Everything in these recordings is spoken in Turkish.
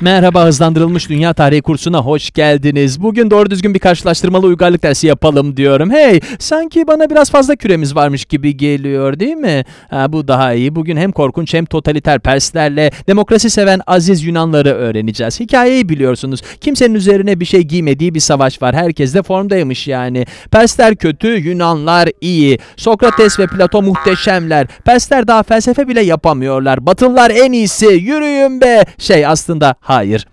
Merhaba hızlandırılmış dünya tarihi kursuna hoş geldiniz. Bugün doğru düzgün bir karşılaştırmalı uygarlık dersi yapalım diyorum. Hey sanki bana biraz fazla küremiz varmış gibi geliyor değil mi? Ha, bu daha iyi. Bugün hem korkunç hem totaliter Perslerle demokrasi seven aziz Yunanları öğreneceğiz. Hikayeyi biliyorsunuz. Kimsenin üzerine bir şey giymediği bir savaş var. Herkes de formdaymış yani. Persler kötü, Yunanlar iyi. Sokrates ve Plato muhteşemler. Persler daha felsefe bile yapamıyorlar. Batılılar en iyisi. Yürüyün be. Şey aslında Hayır.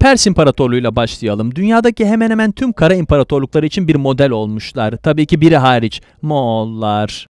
Pers İmparatorluğu'yla başlayalım. Dünyadaki hemen hemen tüm kara imparatorlukları için bir model olmuşlar. Tabii ki biri hariç. Moğollar.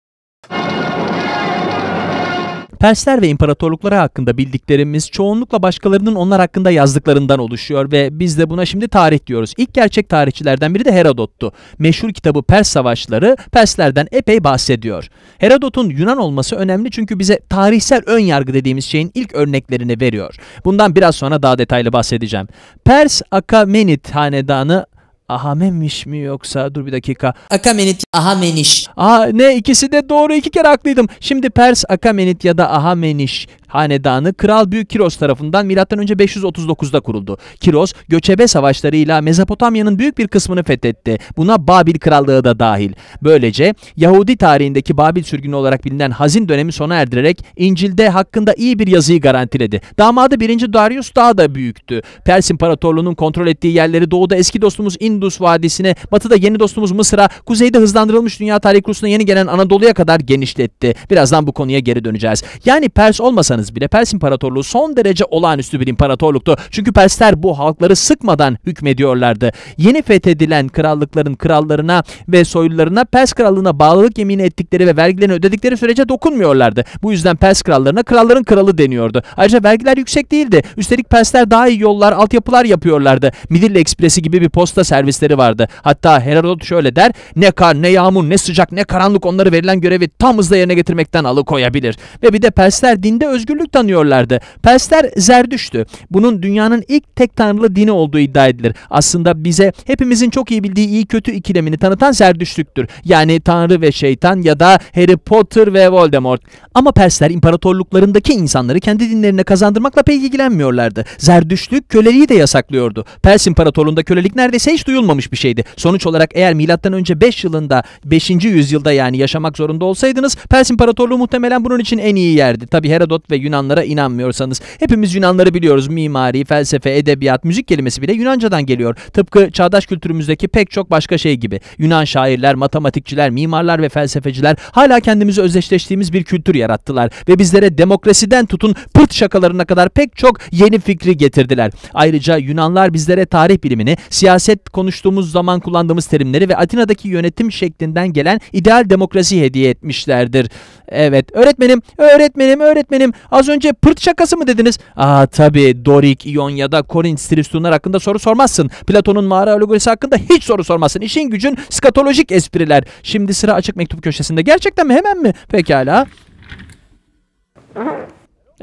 Persler ve imparatorlukları hakkında bildiklerimiz çoğunlukla başkalarının onlar hakkında yazdıklarından oluşuyor ve biz de buna şimdi tarih diyoruz. İlk gerçek tarihçilerden biri de Herodot'tu. Meşhur kitabı Pers Savaşları Perslerden epey bahsediyor. Herodot'un Yunan olması önemli çünkü bize tarihsel ön yargı dediğimiz şeyin ilk örneklerini veriyor. Bundan biraz sonra daha detaylı bahsedeceğim. Pers Akamenit hanedanı Ahamenmiş mi yoksa dur bir dakika. Akamenit Ahameniş. Aa ne ikisi de doğru iki kere haklıydım. Şimdi Pers Akamenit ya da Ahameniş hanedanı Kral Büyük Kiros tarafından M.Ö. 539'da kuruldu. Kiros göçebe savaşlarıyla Mezopotamya'nın büyük bir kısmını fethetti. Buna Babil Krallığı da dahil. Böylece Yahudi tarihindeki Babil sürgünü olarak bilinen hazin dönemi sona erdirerek İncil'de hakkında iyi bir yazıyı garantiledi. Damadı 1. Darius daha da büyüktü. Pers İmparatorluğu'nun kontrol ettiği yerleri doğuda eski dostumuz Indus Vadisi'ne, batıda yeni dostumuz Mısır'a, kuzeyde hızlandırılmış dünya Tarihi kursuna yeni gelen Anadolu'ya kadar genişletti. Birazdan bu konuya geri döneceğiz. Yani Pers olmasanız baksanız bile Pers İmparatorluğu son derece olağanüstü bir imparatorluktu. Çünkü Persler bu halkları sıkmadan hükmediyorlardı. Yeni fethedilen krallıkların krallarına ve soylularına Pers krallığına bağlılık yemin ettikleri ve vergilerini ödedikleri sürece dokunmuyorlardı. Bu yüzden Pers krallarına kralların kralı deniyordu. Ayrıca vergiler yüksek değildi. Üstelik Persler daha iyi yollar, altyapılar yapıyorlardı. Midilli Ekspresi gibi bir posta servisleri vardı. Hatta Herodot şöyle der. Ne kar, ne yağmur, ne sıcak, ne karanlık onları verilen görevi tam hızla yerine getirmekten alıkoyabilir. Ve bir de Persler dinde özgür özgürlük tanıyorlardı. Persler Zerdüştü. Bunun dünyanın ilk tek tanrılı dini olduğu iddia edilir. Aslında bize hepimizin çok iyi bildiği iyi kötü ikilemini tanıtan Zerdüştlüktür. Yani tanrı ve şeytan ya da Harry Potter ve Voldemort. Ama Persler imparatorluklarındaki insanları kendi dinlerine kazandırmakla pek ilgilenmiyorlardı. Zerdüştlük köleliği de yasaklıyordu. Pers imparatorluğunda kölelik neredeyse hiç duyulmamış bir şeydi. Sonuç olarak eğer milattan önce 5 yılında 5. yüzyılda yani yaşamak zorunda olsaydınız Pers imparatorluğu muhtemelen bunun için en iyi yerdi. Tabi Herodot ve Yunanlara inanmıyorsanız. Hepimiz Yunanları biliyoruz. Mimari, felsefe, edebiyat, müzik kelimesi bile Yunancadan geliyor. Tıpkı çağdaş kültürümüzdeki pek çok başka şey gibi. Yunan şairler, matematikçiler, mimarlar ve felsefeciler hala kendimizi özdeşleştiğimiz bir kültür yarattılar ve bizlere demokrasiden tutun pırt şakalarına kadar pek çok yeni fikri getirdiler. Ayrıca Yunanlar bizlere tarih bilimini, siyaset konuştuğumuz zaman kullandığımız terimleri ve Atina'daki yönetim şeklinden gelen ideal demokrasi hediye etmişlerdir. Evet öğretmenim, öğretmenim, öğretmenim Az önce pırt şakası mı dediniz? Aa tabii Dorik, İon ya da Korinth Stristunlar hakkında soru sormazsın. Platon'un mağara alegorisi hakkında hiç soru sormazsın. İşin gücün skatolojik espriler. Şimdi sıra açık mektup köşesinde. Gerçekten mi? Hemen mi? Pekala.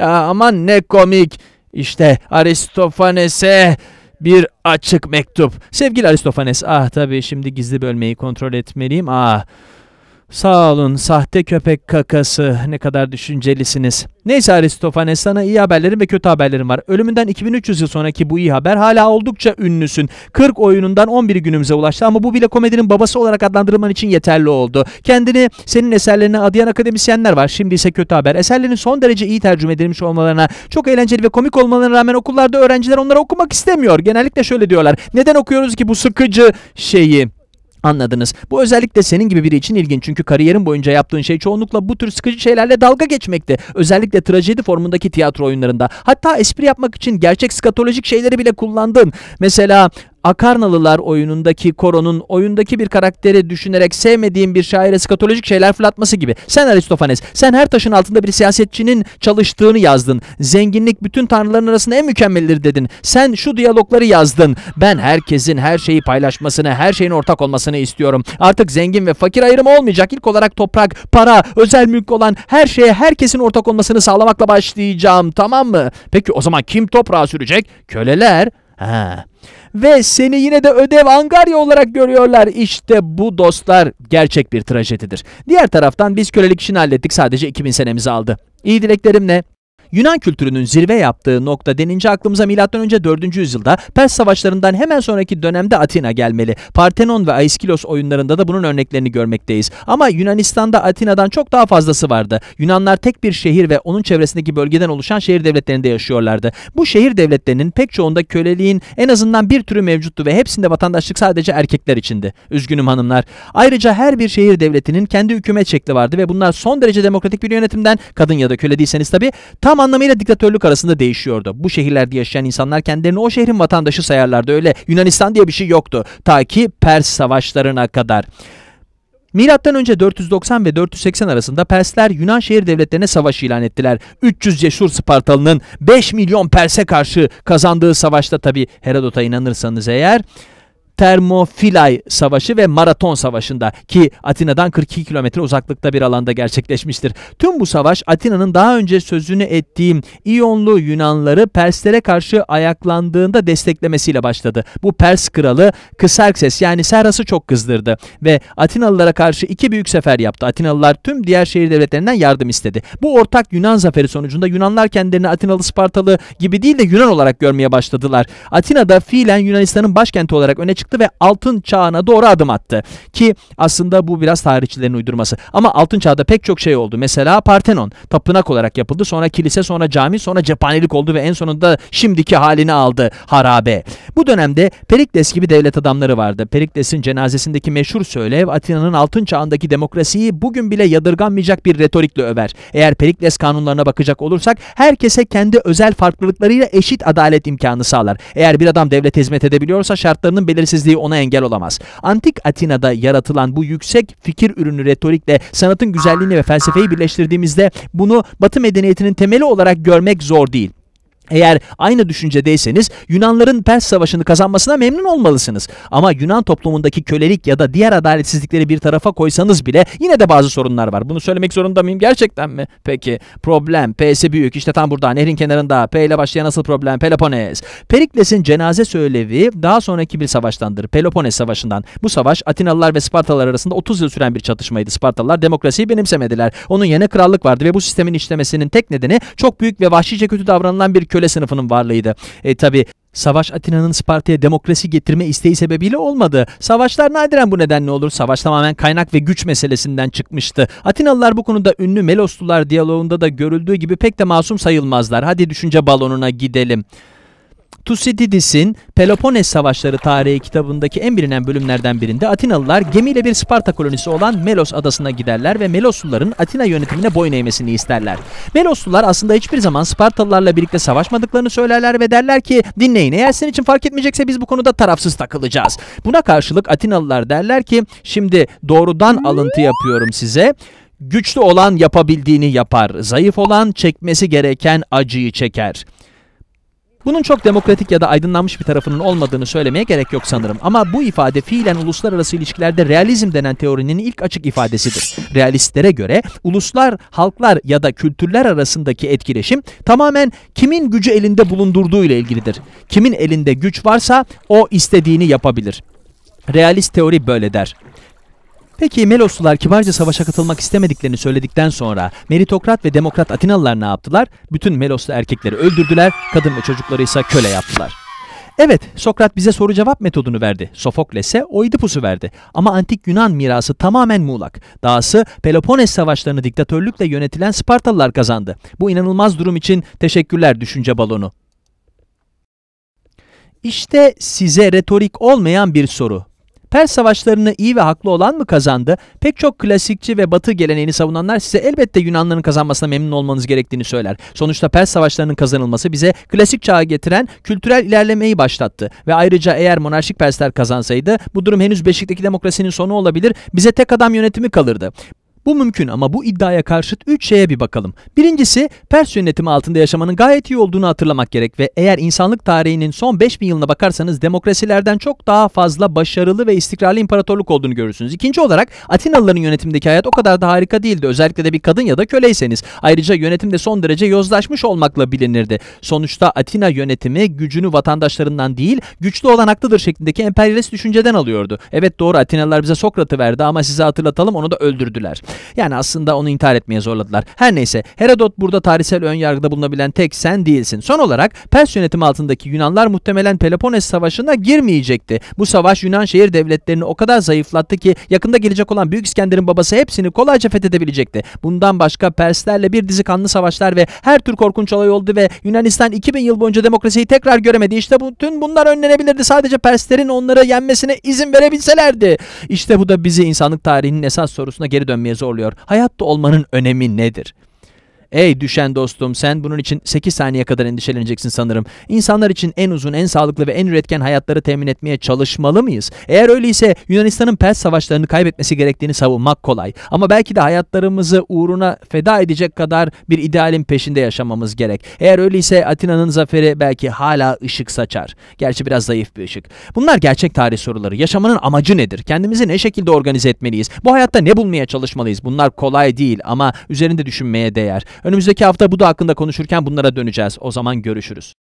Aa, aman ne komik. İşte Aristofanes'e bir açık mektup. Sevgili Aristofanes, ah tabii şimdi gizli bölmeyi kontrol etmeliyim. Ah Sağ olun sahte köpek kakası ne kadar düşüncelisiniz. Neyse Aristofanes sana iyi haberlerim ve kötü haberlerim var. Ölümünden 2300 yıl sonraki bu iyi haber hala oldukça ünlüsün. 40 oyunundan 11 günümüze ulaştı ama bu bile komedinin babası olarak adlandırman için yeterli oldu. Kendini senin eserlerine adayan akademisyenler var. Şimdi ise kötü haber. Eserlerin son derece iyi tercüme edilmiş olmalarına, çok eğlenceli ve komik olmalarına rağmen okullarda öğrenciler onları okumak istemiyor. Genellikle şöyle diyorlar. Neden okuyoruz ki bu sıkıcı şeyi? Anladınız. Bu özellikle senin gibi biri için ilginç çünkü kariyerin boyunca yaptığın şey çoğunlukla bu tür sıkıcı şeylerle dalga geçmekti. Özellikle trajedi formundaki tiyatro oyunlarında. Hatta espri yapmak için gerçek skatolojik şeyleri bile kullandın. Mesela Akarnalılar oyunundaki Koro'nun oyundaki bir karakteri düşünerek sevmediğim bir şaire skatolojik şeyler fırlatması gibi. Sen Aristofanes, sen her taşın altında bir siyasetçinin çalıştığını yazdın. Zenginlik bütün tanrıların arasında en mükemmeldir dedin. Sen şu diyalogları yazdın. Ben herkesin her şeyi paylaşmasını, her şeyin ortak olmasını istiyorum. Artık zengin ve fakir ayrımı olmayacak. İlk olarak toprak, para, özel mülk olan her şeye herkesin ortak olmasını sağlamakla başlayacağım. Tamam mı? Peki o zaman kim toprağa sürecek? Köleler. Ha, ve seni yine de ödev angarya olarak görüyorlar. İşte bu dostlar gerçek bir trajedidir. Diğer taraftan biz kölelik işini hallettik sadece 2000 senemizi aldı. İyi dileklerimle Yunan kültürünün zirve yaptığı nokta denince aklımıza M.Ö. 4. yüzyılda Pers savaşlarından hemen sonraki dönemde Atina gelmeli. Partenon ve Aiskilos oyunlarında da bunun örneklerini görmekteyiz. Ama Yunanistan'da Atina'dan çok daha fazlası vardı. Yunanlar tek bir şehir ve onun çevresindeki bölgeden oluşan şehir devletlerinde yaşıyorlardı. Bu şehir devletlerinin pek çoğunda köleliğin en azından bir türü mevcuttu ve hepsinde vatandaşlık sadece erkekler içindi. Üzgünüm hanımlar. Ayrıca her bir şehir devletinin kendi hükümet şekli vardı ve bunlar son derece demokratik bir yönetimden kadın ya da köle değilseniz tabi tam anlamıyla diktatörlük arasında değişiyordu. Bu şehirlerde yaşayan insanlar kendilerini o şehrin vatandaşı sayarlardı. Öyle Yunanistan diye bir şey yoktu. Ta ki Pers savaşlarına kadar. Milattan önce 490 ve 480 arasında Persler Yunan şehir devletlerine savaş ilan ettiler. 300 cesur Spartalı'nın 5 milyon Pers'e karşı kazandığı savaşta tabi Herodot'a inanırsanız eğer Termofilay Savaşı ve Maraton Savaşı'nda ki Atina'dan 42 kilometre uzaklıkta bir alanda gerçekleşmiştir. Tüm bu savaş Atina'nın daha önce sözünü ettiğim İyonlu Yunanları Perslere karşı ayaklandığında desteklemesiyle başladı. Bu Pers kralı Kısarkses yani Serras'ı çok kızdırdı ve Atinalılara karşı iki büyük sefer yaptı. Atinalılar tüm diğer şehir devletlerinden yardım istedi. Bu ortak Yunan zaferi sonucunda Yunanlar kendilerini Atinalı Spartalı gibi değil de Yunan olarak görmeye başladılar. Atina'da fiilen Yunanistan'ın başkenti olarak öne çıktı çıktı ve altın çağına doğru adım attı. Ki aslında bu biraz tarihçilerin uydurması. Ama altın çağda pek çok şey oldu. Mesela Partenon tapınak olarak yapıldı. Sonra kilise, sonra cami, sonra cephanelik oldu ve en sonunda şimdiki halini aldı harabe. Bu dönemde Perikles gibi devlet adamları vardı. Perikles'in cenazesindeki meşhur söylev Atina'nın altın çağındaki demokrasiyi bugün bile yadırganmayacak bir retorikle över. Eğer Perikles kanunlarına bakacak olursak herkese kendi özel farklılıklarıyla eşit adalet imkanı sağlar. Eğer bir adam devlete hizmet edebiliyorsa şartlarının belirsiz çaresizliği ona engel olamaz. Antik Atina'da yaratılan bu yüksek fikir ürünü retorikle sanatın güzelliğini ve felsefeyi birleştirdiğimizde bunu Batı medeniyetinin temeli olarak görmek zor değil. Eğer aynı düşüncedeyseniz Yunanların Pers Savaşı'nı kazanmasına memnun olmalısınız. Ama Yunan toplumundaki kölelik ya da diğer adaletsizlikleri bir tarafa koysanız bile yine de bazı sorunlar var. Bunu söylemek zorunda mıyım? Gerçekten mi? Peki problem P'si büyük işte tam burada nehrin kenarında P ile başlayan asıl problem Pelopones. Perikles'in cenaze söylevi daha sonraki bir savaştandır. Pelopones Savaşı'ndan. Bu savaş Atinalılar ve Spartalılar arasında 30 yıl süren bir çatışmaydı. Spartalılar demokrasiyi benimsemediler. Onun yerine krallık vardı ve bu sistemin işlemesinin tek nedeni çok büyük ve vahşice kötü davranılan bir köle köle sınıfının varlığıydı. E tabi Savaş Atina'nın Sparta'ya demokrasi getirme isteği sebebiyle olmadı. Savaşlar nadiren bu nedenle olur. Savaş tamamen kaynak ve güç meselesinden çıkmıştı. Atinalılar bu konuda ünlü Meloslular diyaloğunda da görüldüğü gibi pek de masum sayılmazlar. Hadi düşünce balonuna gidelim. Thucydides'in Peloponnes Savaşları tarihi kitabındaki en bilinen bölümlerden birinde Atinalılar gemiyle bir Sparta kolonisi olan Melos adasına giderler ve Melosluların Atina yönetimine boyun eğmesini isterler. Meloslular aslında hiçbir zaman Spartalılarla birlikte savaşmadıklarını söylerler ve derler ki dinleyin eğer senin için fark etmeyecekse biz bu konuda tarafsız takılacağız. Buna karşılık Atinalılar derler ki şimdi doğrudan alıntı yapıyorum size. Güçlü olan yapabildiğini yapar, zayıf olan çekmesi gereken acıyı çeker. Bunun çok demokratik ya da aydınlanmış bir tarafının olmadığını söylemeye gerek yok sanırım. Ama bu ifade fiilen uluslararası ilişkilerde realizm denen teorinin ilk açık ifadesidir. Realistlere göre uluslar, halklar ya da kültürler arasındaki etkileşim tamamen kimin gücü elinde bulundurduğu ile ilgilidir. Kimin elinde güç varsa o istediğini yapabilir. Realist teori böyle der. Peki Meloslular kibarca savaşa katılmak istemediklerini söyledikten sonra meritokrat ve demokrat Atinalılar ne yaptılar? Bütün Meloslu erkekleri öldürdüler, kadın ve çocukları ise köle yaptılar. Evet, Sokrat bize soru cevap metodunu verdi. Sofokles'e Oidipus'u verdi. Ama antik Yunan mirası tamamen muğlak. Dahası Peloponnes savaşlarını diktatörlükle yönetilen Spartalılar kazandı. Bu inanılmaz durum için teşekkürler düşünce balonu. İşte size retorik olmayan bir soru. Pers savaşlarını iyi ve haklı olan mı kazandı? Pek çok klasikçi ve batı geleneğini savunanlar size elbette Yunanların kazanmasına memnun olmanız gerektiğini söyler. Sonuçta Pers savaşlarının kazanılması bize klasik çağa getiren kültürel ilerlemeyi başlattı. Ve ayrıca eğer monarşik Persler kazansaydı bu durum henüz Beşik'teki demokrasinin sonu olabilir bize tek adam yönetimi kalırdı. Bu mümkün ama bu iddiaya karşıt 3 şeye bir bakalım. Birincisi Pers yönetimi altında yaşamanın gayet iyi olduğunu hatırlamak gerek ve eğer insanlık tarihinin son 5000 yılına bakarsanız demokrasilerden çok daha fazla başarılı ve istikrarlı imparatorluk olduğunu görürsünüz. İkinci olarak Atinalıların yönetimindeki hayat o kadar da harika değildi. Özellikle de bir kadın ya da köleyseniz. Ayrıca yönetimde son derece yozlaşmış olmakla bilinirdi. Sonuçta Atina yönetimi gücünü vatandaşlarından değil güçlü olan haklıdır şeklindeki emperyalist düşünceden alıyordu. Evet doğru Atinalılar bize Sokrat'ı verdi ama size hatırlatalım onu da öldürdüler. Yani aslında onu intihar etmeye zorladılar. Her neyse Herodot burada tarihsel ön yargıda bulunabilen tek sen değilsin. Son olarak Pers yönetimi altındaki Yunanlar muhtemelen Peloponnes Savaşı'na girmeyecekti. Bu savaş Yunan şehir devletlerini o kadar zayıflattı ki yakında gelecek olan Büyük İskender'in babası hepsini kolayca fethedebilecekti. Bundan başka Perslerle bir dizi kanlı savaşlar ve her tür korkunç olay oldu ve Yunanistan 2000 yıl boyunca demokrasiyi tekrar göremedi. İşte bütün bunlar önlenebilirdi. Sadece Perslerin onları yenmesine izin verebilselerdi. İşte bu da bizi insanlık tarihinin esas sorusuna geri dönmeye zorluyor. Hayatta olmanın önemi nedir? Ey düşen dostum sen bunun için 8 saniye kadar endişeleneceksin sanırım. İnsanlar için en uzun, en sağlıklı ve en üretken hayatları temin etmeye çalışmalı mıyız? Eğer öyleyse Yunanistan'ın Pers savaşlarını kaybetmesi gerektiğini savunmak kolay. Ama belki de hayatlarımızı uğruna feda edecek kadar bir idealin peşinde yaşamamız gerek. Eğer öyleyse Atina'nın zaferi belki hala ışık saçar. Gerçi biraz zayıf bir ışık. Bunlar gerçek tarih soruları. Yaşamanın amacı nedir? Kendimizi ne şekilde organize etmeliyiz? Bu hayatta ne bulmaya çalışmalıyız? Bunlar kolay değil ama üzerinde düşünmeye değer. Önümüzdeki hafta bu da hakkında konuşurken bunlara döneceğiz. O zaman görüşürüz.